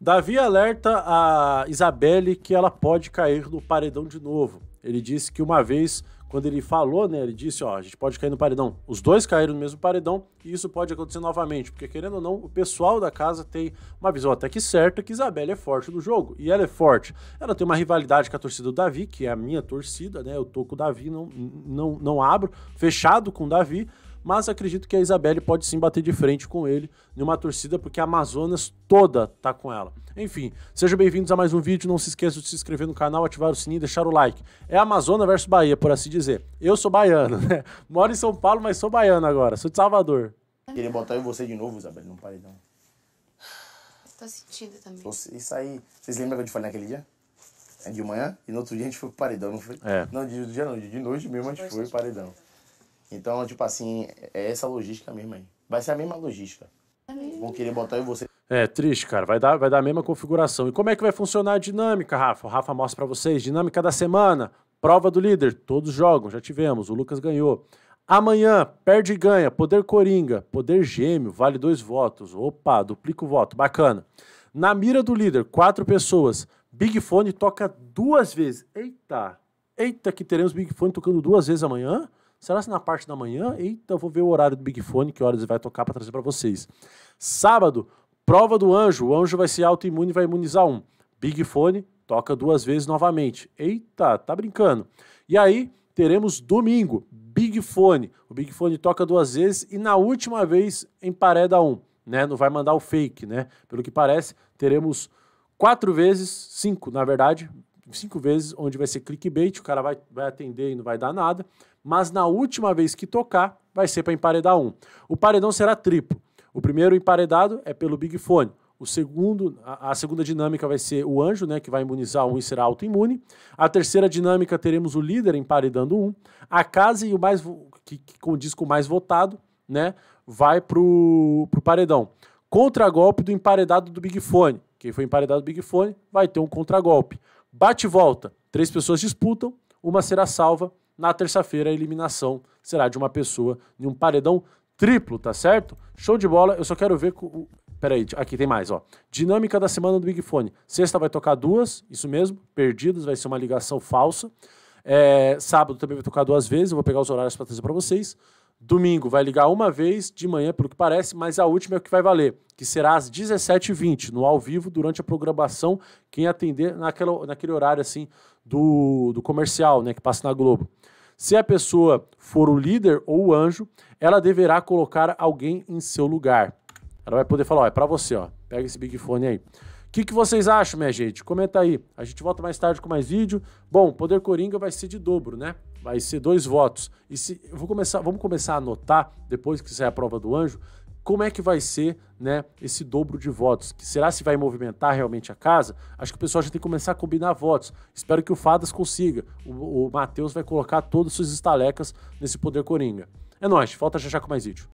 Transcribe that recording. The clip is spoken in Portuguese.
Davi alerta a Isabelle que ela pode cair no paredão de novo. Ele disse que uma vez, quando ele falou, né, ele disse, ó, a gente pode cair no paredão. Os dois caíram no mesmo paredão e isso pode acontecer novamente, porque querendo ou não, o pessoal da casa tem uma visão até que certa que Isabelle é forte no jogo, e ela é forte. Ela tem uma rivalidade com a torcida do Davi, que é a minha torcida, né, eu tô com o Davi, não, não, não abro, fechado com o Davi, mas acredito que a Isabelle pode sim bater de frente com ele numa torcida, porque a Amazonas toda tá com ela. Enfim, sejam bem-vindos a mais um vídeo, não se esqueça de se inscrever no canal, ativar o sininho e deixar o like. É Amazonas versus Bahia, por assim dizer. Eu sou baiano, né? Moro em São Paulo, mas sou baiano agora, sou de Salvador. Queria botar eu você de novo, Isabelle, não paredão. não. Tô sentindo também. Isso aí, vocês lembram que eu te falei naquele dia? É de manhã e no outro dia a gente foi pro paredão, não foi? É. Não, de não, de noite mesmo a gente foi pro paredão. Então, tipo assim, é essa logística mesmo aí. Vai ser a mesma logística. Vão querer botar eu e você. É, triste, cara. Vai dar, vai dar a mesma configuração. E como é que vai funcionar a dinâmica, Rafa? O Rafa mostra para vocês. Dinâmica da semana. Prova do líder. Todos jogam, já tivemos. O Lucas ganhou. Amanhã, perde e ganha. Poder Coringa. Poder Gêmeo. Vale dois votos. Opa, duplica o voto. Bacana. Na mira do líder, quatro pessoas. Big Fone toca duas vezes. Eita! Eita, que teremos Big Fone tocando duas vezes amanhã? Será se na parte da manhã? Eita, eu vou ver o horário do Big Fone, que horas ele vai tocar para trazer para vocês. Sábado, prova do anjo. O anjo vai ser autoimune e vai imunizar um. Big Fone toca duas vezes novamente. Eita, tá brincando. E aí, teremos domingo, Big Fone. O Big Fone toca duas vezes e na última vez em Pareda 1, né? Não vai mandar o fake, né? Pelo que parece, teremos quatro vezes, cinco, na verdade, cinco vezes, onde vai ser clickbait, o cara vai, vai atender e não vai dar nada. Mas na última vez que tocar, vai ser para emparedar um. O paredão será triplo. O primeiro emparedado é pelo Big Fone. O segundo, a, a, segunda dinâmica vai ser o anjo, né, que vai imunizar um e será autoimune. A terceira dinâmica teremos o líder emparedando um. A casa e o mais que, que condiz com o mais votado, né, vai pro, pro paredão. Contragolpe do emparedado do Big Fone. Quem foi emparedado do Big Fone vai ter um contragolpe. Bate e volta. Três pessoas disputam, uma será salva. Na terça-feira, a eliminação será de uma pessoa em um paredão triplo, tá certo? Show de bola. Eu só quero ver. Com... Peraí, aqui tem mais, ó. Dinâmica da semana do Big Fone. Sexta vai tocar duas, isso mesmo, perdidas, vai ser uma ligação falsa. É, sábado também vai tocar duas vezes, eu vou pegar os horários para trazer para vocês. Domingo vai ligar uma vez de manhã, pelo que parece, mas a última é o que vai valer, que será às 17h20, no ao vivo, durante a programação, quem atender naquela, naquele horário assim do, do comercial, né, que passa na Globo. Se a pessoa for o líder ou o anjo, ela deverá colocar alguém em seu lugar. Ela vai poder falar, ó, é para você, ó, pega esse big fone aí. O que, que, vocês acham, minha gente? Comenta aí. A gente volta mais tarde com mais vídeo. Bom, Poder Coringa vai ser de dobro, né? Vai ser dois votos. E se vou começar, vamos começar a anotar depois que sair a prova do anjo, como é que vai ser, né, esse dobro de votos? Será se vai movimentar realmente a casa? Acho que o pessoal já tem que começar a combinar votos. Espero que o Fadas consiga. O, o Matheus vai colocar todas as suas estalecas nesse Poder Coringa. É nóis, volta já já com mais vídeo.